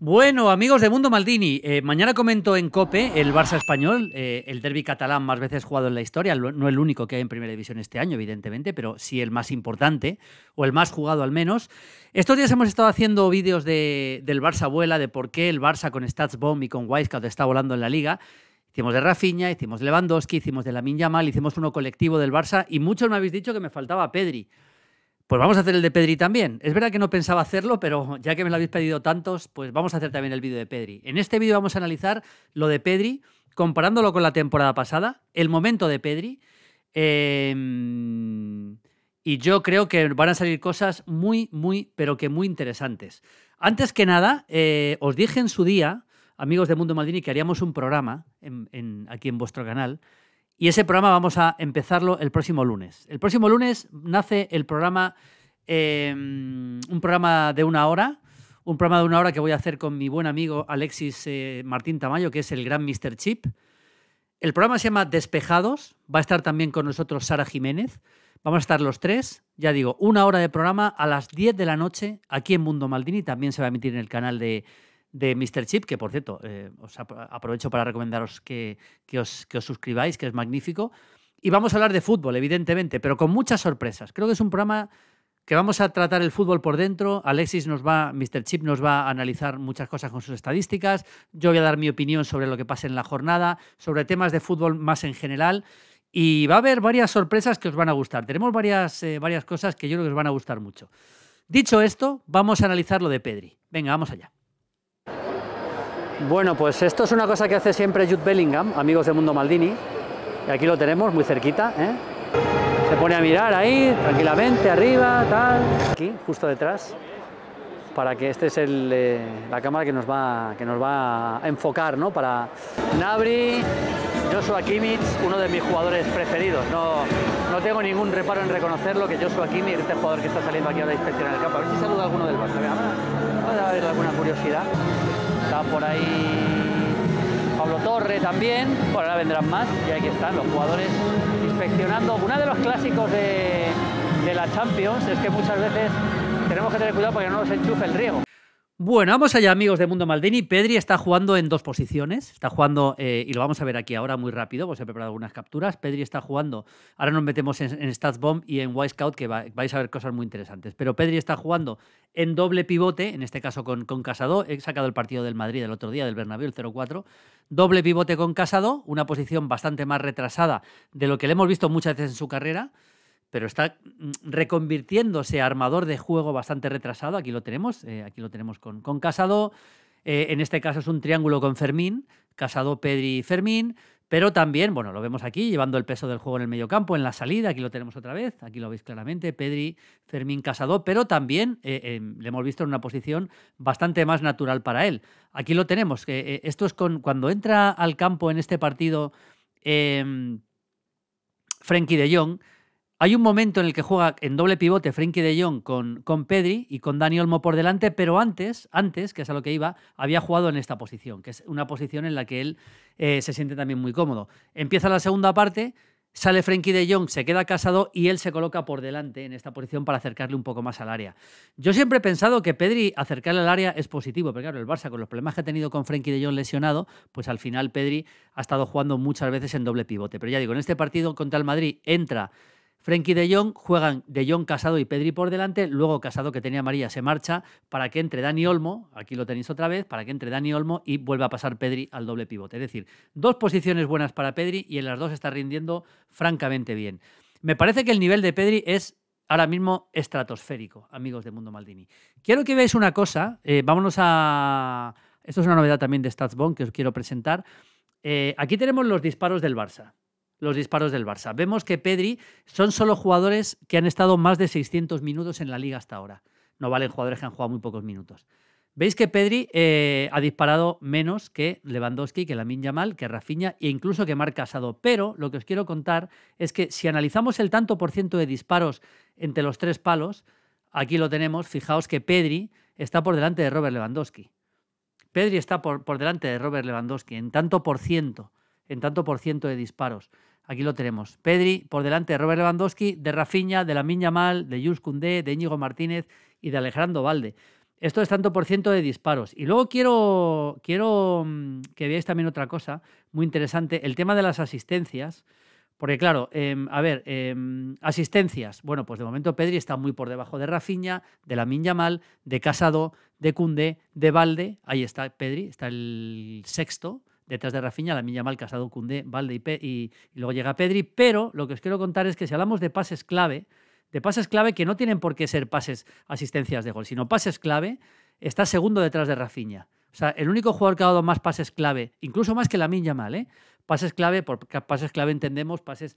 Bueno, amigos de Mundo Maldini, eh, mañana comento en Cope el Barça español, eh, el derby catalán más veces jugado en la historia, no el único que hay en Primera División este año, evidentemente, pero sí el más importante, o el más jugado al menos. Estos días hemos estado haciendo vídeos del Barça vuela, de por qué el Barça con Statsbomb y con Wisecout está volando en la Liga. Hicimos de Rafinha, hicimos de Lewandowski, hicimos de Lamin Yamal, hicimos uno colectivo del Barça y muchos me habéis dicho que me faltaba Pedri. Pues vamos a hacer el de Pedri también. Es verdad que no pensaba hacerlo, pero ya que me lo habéis pedido tantos, pues vamos a hacer también el vídeo de Pedri. En este vídeo vamos a analizar lo de Pedri, comparándolo con la temporada pasada, el momento de Pedri. Em, y yo creo que van a salir cosas muy, muy, pero que muy interesantes. Antes que nada, eh, os dije en su día, amigos de Mundo Maldini, que haríamos un programa aquí en vuestro canal y ese programa vamos a empezarlo el próximo lunes. El próximo lunes nace el programa, em, un programa de una hora, un programa de una hora que voy a hacer con mi buen amigo Alexis eh, Martín Tamayo, que es el gran Mr. Chip. El programa se llama Despejados, va a estar también con nosotros Sara Jiménez. Vamos a estar los tres, ya digo, una hora de programa a las 10 de la noche aquí en Mundo Maldini, también se va a emitir en el canal de, de Mr. Chip, que por cierto, eh, os aprovecho para recomendaros que, os, que os suscribáis, que es magnífico. Y vamos a hablar de fútbol, evidentemente, pero con muchas sorpresas. Creo que es un programa que vamos a tratar el fútbol por dentro. Alexis nos va, Mr. Chip nos va a analizar muchas cosas con sus estadísticas. Yo voy a dar mi opinión sobre lo que pasa en la jornada, sobre temas de fútbol más en general. Y va a haber varias sorpresas que os van a gustar. Tenemos varias, eh, varias cosas que yo creo que os van a gustar mucho. Dicho esto, vamos a analizar lo de Pedri. Venga, vamos allá. Bueno, pues esto es una cosa que hace siempre Jude Bellingham, amigos de Mundo Maldini. Y aquí lo tenemos, muy cerquita. ¿eh? Se pone a mirar ahí, tranquilamente, arriba, tal. Aquí, justo detrás, para que este es el, eh, la cámara que nos va, que nos va a enfocar, ¿no? Para Nabri, Joshua Kimmich, uno de mis jugadores preferidos. No, no tengo ningún reparo en reconocerlo, que Joshua Kimmich, este jugador que está saliendo aquí a la inspección en el campo. A ver si saluda alguno del Barça. A ver, a ver alguna curiosidad. Está por ahí Pablo Torre también. Por ahora vendrán más y aquí están los jugadores inspeccionando. Uno de los clásicos de, la Champions es que muchas veces tenemos que tener cuidado porque no nos enchufe el riego. Bueno, vamos allá, amigos de Mundo Maldini. Pedri está jugando en dos posiciones. Está jugando, eh, y lo vamos a ver aquí ahora muy rápido, pues he preparado algunas capturas. Pedri está jugando, ahora nos metemos en, StatsBomb y en Wisecout, que vais a ver cosas muy interesantes. Pero Pedri está jugando en doble pivote, en este caso con, con Casado. He sacado el partido del Madrid el otro día, del Bernabéu, el 0-4. Doble pivote con Casado, una posición bastante más retrasada de lo que le hemos visto muchas veces en su carrera pero está mm, reconvirtiéndose a armador de juego bastante retrasado. Aquí lo tenemos, eh, aquí lo tenemos con, Casado. Eh, en este caso es un triángulo con Fermín, Casado, Pedri y Fermín. Pero también, bueno, lo vemos aquí, llevando el peso del juego en el medio campo, en la salida, aquí lo tenemos otra vez, aquí lo veis claramente, Pedri, Fermín, Casado, pero también eh, le hemos visto en una posición bastante más natural para él. Aquí lo tenemos, esto es con, cuando entra al campo en este partido em, Frenkie de Jong, hay un momento en el que juega en doble pivote Frenkie de Jong con, con Pedri y con Dani Olmo por delante, pero antes, antes, que es a lo que iba, había jugado en esta posición, que es una posición en la que él eh, se siente también muy cómodo. Empieza la segunda parte, sale Frenkie de Jong, se queda casado y él se coloca por delante en esta posición para acercarle un poco más al área. Yo siempre he pensado que Pedri acercarle al área es positivo, pero claro, el Barça con los problemas que ha tenido con Frenkie de Jong lesionado, pues al final Pedri ha estado jugando muchas veces en doble pivote. Pero ya digo, en este partido contra el Madrid entra Frenkie de Jong juegan de Jong Casado y Pedri por delante, luego Casado que tenía María se marcha para que entre Dani Olmo, aquí lo tenéis otra vez, para que entre Dani Olmo y vuelva a pasar Pedri al doble pivote. Es decir, dos posiciones buenas para Pedri y en las dos está rindiendo francamente bien. Me parece que el nivel de Pedri es ahora mismo estratosférico, amigos de Mundo Maldini. Quiero que veáis una cosa, eh, vámonos a... Esto es una novedad también de StatsBone que os quiero presentar. Eh, aquí tenemos los disparos del Barça los disparos del Barça. Vemos que Pedri son solo jugadores que han estado más de 600 minutos en la liga hasta ahora. No valen jugadores que han jugado muy pocos minutos. Veis que Pedri eh, ha disparado menos que Lewandowski, que Lamin Yamal, que Rafinha e incluso que Marc Casado. Pero lo que os quiero contar es que si analizamos el tanto por ciento de disparos entre los tres palos, aquí lo tenemos, fijaos que Pedri está por delante de Robert Lewandowski. Pedri está por, por delante de Robert Lewandowski en tanto por ciento, en tanto por ciento de disparos. Aquí lo tenemos. Pedri por delante de Robert Lewandowski, de Rafinha, de la Miña Mal, de Jules Koundé, de Íñigo Martínez y de Alejandro Valde. Esto es tanto por ciento de disparos. Y luego quiero, quiero mm, que veáis también otra cosa muy interesante, el tema de las asistencias. Porque claro, em, a ver, em, asistencias. Bueno, pues de momento Pedri está muy por debajo de Rafinha, de la Mal, de Casado, de Cunde, de Valde. Ahí está Pedri, está el sexto detrás de Rafinha, la mal Casado, Cundé, Valde y, luego llega Pedri, pero lo que os quiero contar es que si hablamos de pases clave, de pases clave que no tienen por qué ser pases asistencias de gol, sino pases clave, está segundo detrás de Rafinha. O sea, el único jugador que ha dado más pases clave, incluso más que la Yamal, ¿eh? Pases clave, porque pases clave entendemos pases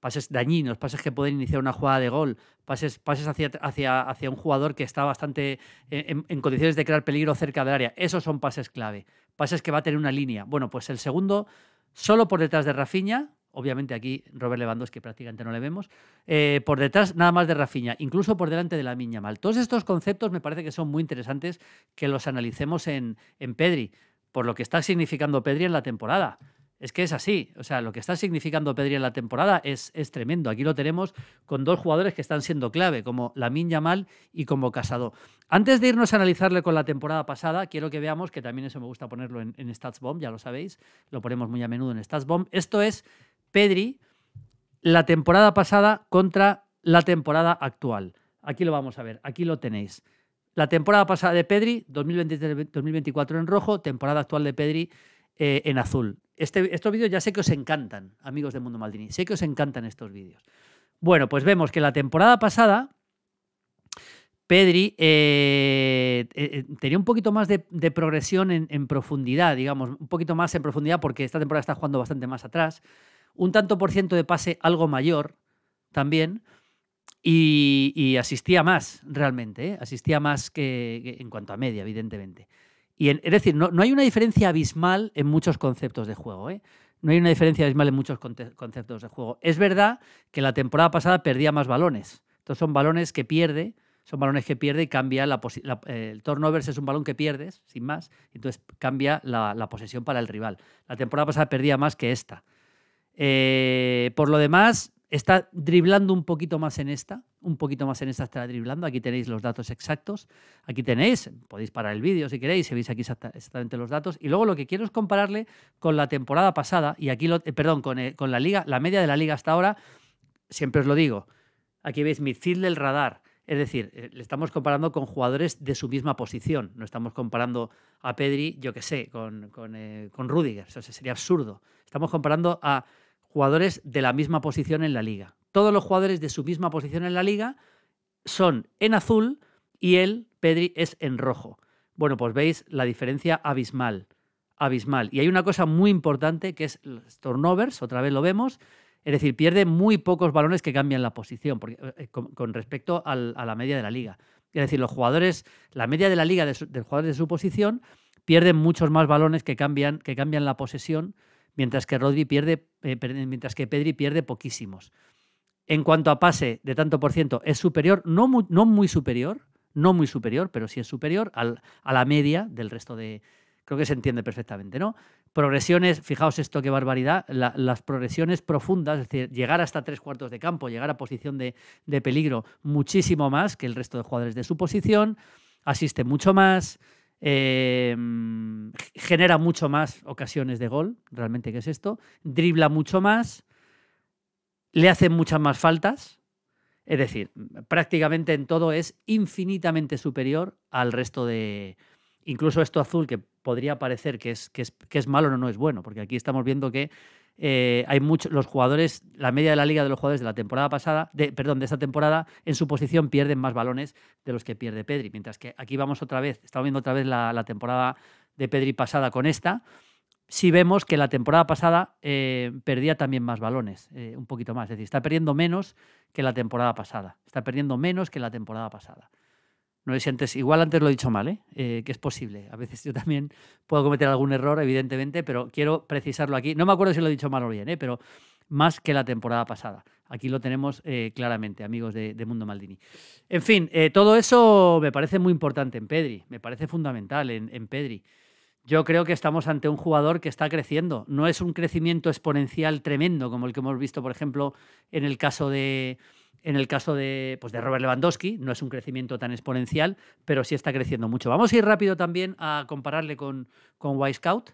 pases dañinos, pases que pueden iniciar una jugada de gol, pases, pases hacia, hacia, hacia un jugador que está bastante en, condiciones de crear peligro cerca del área. Esos son pases clave pasa es que va a tener una línea. Bueno, pues el segundo, solo por detrás de Rafiña. obviamente aquí Robert Lewandowski prácticamente no le vemos, eh, por detrás nada más de Rafiña, incluso por delante de la mal Todos estos conceptos me parece que son muy interesantes que los analicemos en, en Pedri, por lo que está significando Pedri en la temporada. Es que es así. O sea, lo que está significando Pedri en la temporada es, es tremendo. Aquí lo tenemos con dos jugadores que están siendo clave, como Lamin Yamal y como Casado. Antes de irnos a analizarle con la temporada pasada, quiero que veamos, que también eso me gusta ponerlo en, StatsBomb, ya lo sabéis, lo ponemos muy a menudo en StatsBomb. Esto es Pedri la temporada pasada contra la temporada actual. Aquí lo vamos a ver, aquí lo tenéis. La temporada pasada de Pedri, 2023-2024 en rojo, temporada actual de Pedri eh, en azul. Este, estos vídeos ya sé que os encantan, amigos de Mundo Maldini. Sé que os encantan estos vídeos. Bueno, pues vemos que la temporada pasada Pedri eh, eh, eh, tenía un poquito más de, progresión en, profundidad, digamos, un poquito más en profundidad porque esta temporada está jugando bastante más atrás, un tanto por ciento de pase algo mayor también y, asistía más realmente, asistía más que, en cuanto a media, evidentemente. Y es decir, no, no, hay una diferencia abismal en muchos conceptos de juego. ¿eh? No hay una diferencia abismal en muchos conceptos de juego. Es verdad que la temporada pasada perdía más balones. Entonces son balones que pierde, son balones que pierde y cambia la, posición. el turnovers es un balón que pierdes, sin más, entonces cambia la, posesión para el rival. La temporada pasada perdía más que esta. Eh, por lo demás, está driblando un poquito más en esta, un poquito más en esta estrada driblando. Aquí tenéis los datos exactos. Aquí tenéis, podéis parar el vídeo si queréis, si veis aquí exactamente los datos. Y luego lo que quiero es compararle con la temporada pasada y aquí, lo, eh, perdón, eh, con, la liga, la media de la liga hasta ahora. Siempre os lo digo. Aquí veis mi feed del radar. Es decir, eh, le estamos comparando con jugadores de su misma posición. No estamos comparando a Pedri, yo qué sé, con, con, Rudiger. Eso sería absurdo. Estamos comparando a jugadores de la misma posición en la liga todos los jugadores de su misma posición en la liga son en azul y él, Pedri, es en rojo. Bueno, pues veis la diferencia abismal, abismal. Y hay una cosa muy importante que es los turnovers, otra vez lo vemos, es decir, pierde muy pocos balones que cambian la posición eh, con, respecto a la media de la liga. Es decir, los jugadores, la media de la liga de, jugadores de su posición pierden muchos más balones que cambian, que cambian la posesión, mientras que Rodri pierde, eh, mientras que Pedri pierde poquísimos en cuanto a pase de tanto por ciento es superior, no muy, no muy superior, no muy superior, pero sí es superior a la media del resto de... Creo que se entiende perfectamente, ¿no? Progresiones, fijaos esto, qué barbaridad, las progresiones profundas, es decir, llegar hasta tres cuartos de campo, llegar a posición de, peligro muchísimo más que el resto de jugadores de su posición, asiste mucho más, em, genera mucho más ocasiones de gol, realmente qué es esto, dribla mucho más, le hacen muchas más faltas, es decir, prácticamente en todo es infinitamente superior al resto de... Incluso esto azul que podría parecer que es, que es, malo no, no es bueno, porque aquí estamos viendo que eh, hay muchos, los jugadores, la media de la liga de los jugadores de la temporada pasada, de, perdón, de esta temporada, en su posición pierden más balones de los que pierde Pedri. Mientras que aquí vamos otra vez, estamos viendo otra vez la, la temporada de Pedri pasada con esta, si vemos que la temporada pasada eh, perdía también más balones, eh, un poquito más. Es decir, está perdiendo menos que la temporada pasada. Está perdiendo menos que la temporada pasada. No sé antes, igual antes lo he dicho mal, ¿eh? que es posible. A veces yo también puedo cometer algún error, evidentemente, pero quiero precisarlo aquí. No me acuerdo si lo he dicho mal o bien, pero más que la temporada pasada. Aquí lo tenemos claramente, amigos de, Mundo Maldini. En fin, todo eso me parece muy importante en Pedri, me parece fundamental en Pedri yo creo que estamos ante un jugador que está creciendo. No es un crecimiento exponencial tremendo como el que hemos visto, por ejemplo, en el caso de, en el caso de, pues de Robert Lewandowski. No es un crecimiento tan exponencial, pero sí está creciendo mucho. Vamos a ir rápido también a compararle con, con Scout,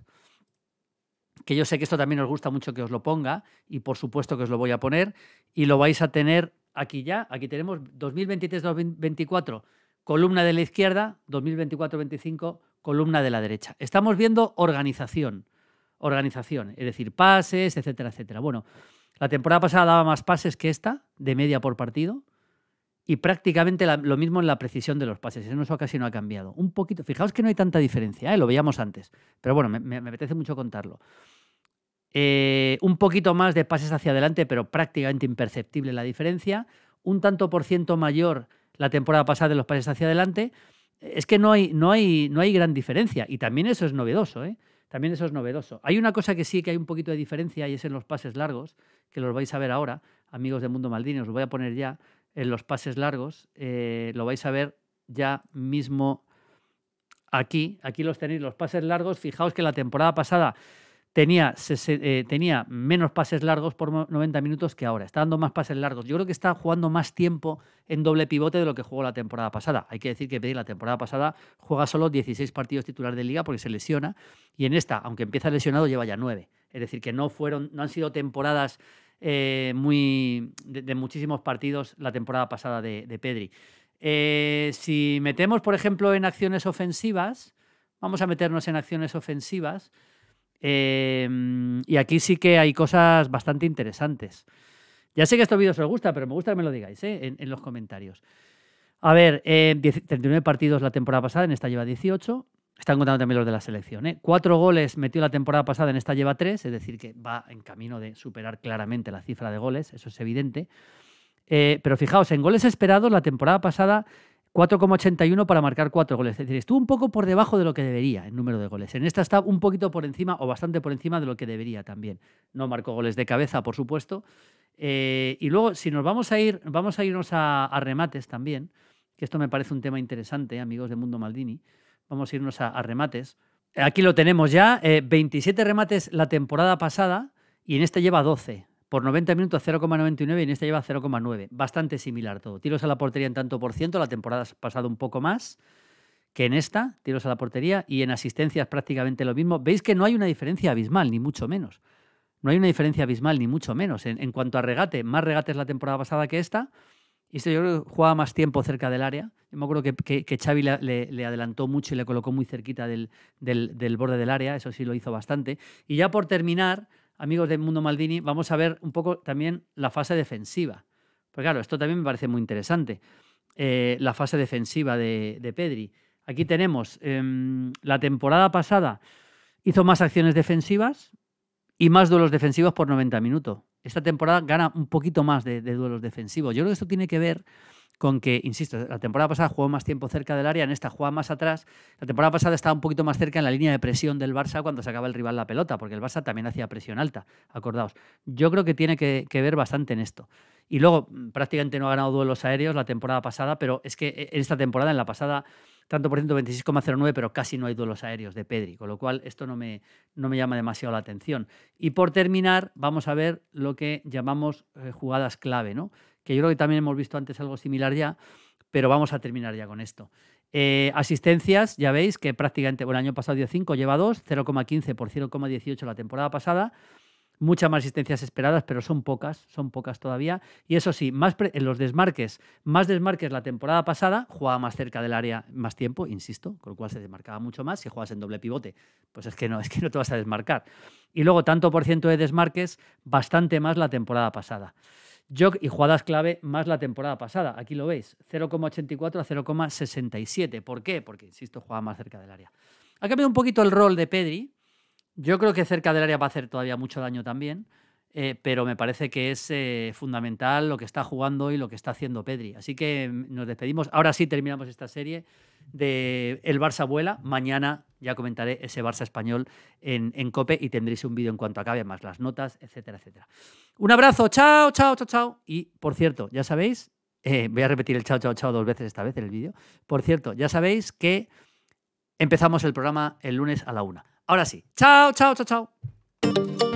que yo sé que esto también os gusta mucho que os lo ponga y por supuesto que os lo voy a poner y lo vais a tener aquí ya. Aquí tenemos 2023-2024, columna de la izquierda, 2024-25 columna de la derecha. Estamos viendo organización, organización, es decir, pases, etcétera, etcétera. Bueno, la temporada pasada daba más pases que esta, de media por partido, y prácticamente lo mismo en la precisión de los pases. En eso casi no ha cambiado. Un poquito, fijaos que no hay tanta diferencia, ¿eh? lo veíamos antes, pero bueno, me, apetece mucho contarlo. Eh, un poquito más de pases hacia adelante, pero prácticamente imperceptible la diferencia. Un tanto por ciento mayor la temporada pasada de los pases hacia adelante es que no hay, no, hay, no hay gran diferencia. Y también eso es novedoso, ¿eh? También eso es novedoso. Hay una cosa que sí que hay un poquito de diferencia y es en los pases largos, que los vais a ver ahora, amigos de Mundo Maldini, os voy a poner ya en los pases largos, eh, lo vais a ver ya mismo aquí. Aquí los tenéis, los pases largos. Fijaos que la temporada pasada tenía, eh, tenía menos pases largos por 90 minutos que ahora. Está dando más pases largos. Yo creo que está jugando más tiempo en doble pivote de lo que jugó la temporada pasada. Hay que decir que la temporada pasada juega solo 16 partidos titular de liga porque se lesiona. Y en esta, aunque empieza lesionado, lleva ya 9. Es decir, que no, fueron, no han sido temporadas eh, muy, de, muchísimos partidos la temporada pasada de, Pedri. Eh, si metemos, por ejemplo, en acciones ofensivas, vamos a meternos en acciones ofensivas. Em, y aquí sí que hay cosas bastante interesantes. Ya sé que estos vídeos os gusta, pero me gusta que me lo digáis ¿eh? en, los comentarios. A ver, 39 eh, partidos la temporada pasada, en esta lleva 18. Están contando también los de la selección. ¿eh? Cuatro goles metió la temporada pasada, en esta lleva 3, es decir, que va en camino de superar claramente la cifra de goles, eso es evidente. pero fijaos, en goles esperados la temporada pasada 4,81 para marcar 4 goles. Es decir, estuvo un poco por debajo de lo que debería el número de goles. En esta está un poquito por encima o bastante por encima de lo que debería también. No marcó goles de cabeza, por supuesto. Eh, y luego, si nos vamos a ir, vamos a irnos a, remates también, que esto me parece un tema interesante, amigos de Mundo Maldini. Vamos a irnos a, remates. Aquí lo tenemos ya, 27 eh, remates la temporada pasada y en este lleva 12 por 90 minutos 0,99 y en esta lleva 0,9. Bastante similar todo. Tiros a la portería en tanto por ciento, la temporada ha pasado un poco más que en esta, tiros a la portería, y en asistencias prácticamente lo mismo. Veis que no hay una diferencia abismal, ni mucho menos. No hay una diferencia abismal, ni mucho menos. En, cuanto a regate, más regates la temporada pasada que esta. Y esto yo creo que jugaba más tiempo cerca del área. Yo me acuerdo que, que, Xavi le, adelantó mucho y le colocó muy cerquita del borde del área. Eso sí lo hizo bastante. Y ya por terminar, amigos de Mundo Maldini, vamos a ver un poco también la fase defensiva. Porque claro, esto también me parece muy interesante, eh, la fase defensiva de, Pedri. Aquí tenemos, em, la temporada pasada hizo más acciones defensivas y más duelos defensivos por 90 minutos. Esta temporada gana un poquito más de, de duelos defensivos. Yo creo que esto tiene que ver con que, insisto, la temporada pasada jugó más tiempo cerca del área, en esta juega más atrás. La temporada pasada estaba un poquito más cerca en la línea de presión del Barça cuando sacaba el rival la pelota, porque el Barça también hacía presión alta, acordaos. Yo creo que tiene que, ver bastante en esto. Y luego, mm, prácticamente no ha ganado duelos aéreos la temporada pasada, pero es que eh, en esta temporada, en la pasada, tanto por ciento 26,09, pero casi no hay duelos aéreos de Pedri, con lo cual esto no me, no me llama demasiado la atención. Y por terminar, vamos a ver lo que llamamos eh, jugadas clave, ¿no? que yo creo que también hemos visto antes algo similar ya, pero vamos a terminar ya con esto. Eh, asistencias, ya veis que prácticamente, bueno, el año pasado dio 5, lleva 2, 0,15 por 0,18 la temporada pasada. Muchas más asistencias esperadas, pero son pocas, son pocas todavía. Y eso sí, más en los desmarques, más desmarques la temporada pasada, jugaba más cerca del área más tiempo, insisto, con lo cual se desmarcaba mucho más. Si juegas en doble pivote, pues es que no, es que no te vas a desmarcar. Y luego, tanto por ciento de desmarques, bastante más la temporada pasada y jugadas clave más la temporada pasada. Aquí lo veis, 0,84 a 0,67. ¿Por qué? Porque, insisto, jugaba más cerca del área. Ha cambiado un poquito el rol de Pedri. Yo creo que cerca del área va a hacer todavía mucho daño también. Eh, pero me parece que es eh, fundamental lo que está jugando y lo que está haciendo Pedri. Así que mm, nos despedimos. Ahora sí terminamos esta serie de El Barça vuela. Mañana ya comentaré ese Barça español en, COPE y tendréis un vídeo en cuanto acabe, más las notas, etcétera, etcétera. Un abrazo, chao, chao, chao, chao. Y por cierto, ya sabéis, eh, voy a repetir el chao, chao, chao dos veces esta vez en el vídeo. Por cierto, ya sabéis que empezamos el programa el lunes a la una. Ahora sí, chao, chao, chao, chao.